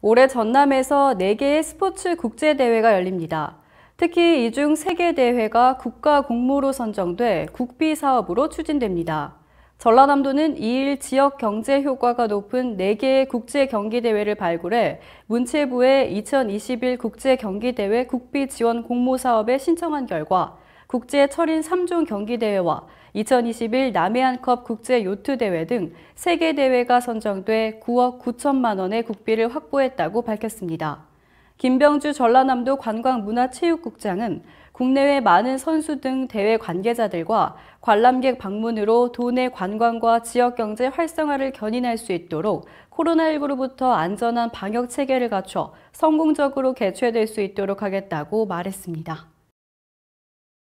올해 전남에서 4개의 스포츠 국제대회가 열립니다. 특히 이 중 3개 대회가 국가 공모로 선정돼 국비 사업으로 추진됩니다. 전라남도는 2일 지역 경제 효과가 높은 4개의 국제 경기대회를 발굴해 문체부에 2021 국제 경기대회 국비 지원 공모 사업에 신청한 결과 국제 철인 3종 경기대회와 2021 남해안컵 국제 요트대회 등 3개 대회가 선정돼 9억 9천만 원의 국비를 확보했다고 밝혔습니다. 김병주 전라남도 관광문화체육국장은 국내외 많은 선수 등 대회 관계자들과 관람객 방문으로 도내 관광과 지역경제 활성화를 견인할 수 있도록 코로나19로부터 안전한 방역체계를 갖춰 성공적으로 개최될 수 있도록 하겠다고 말했습니다.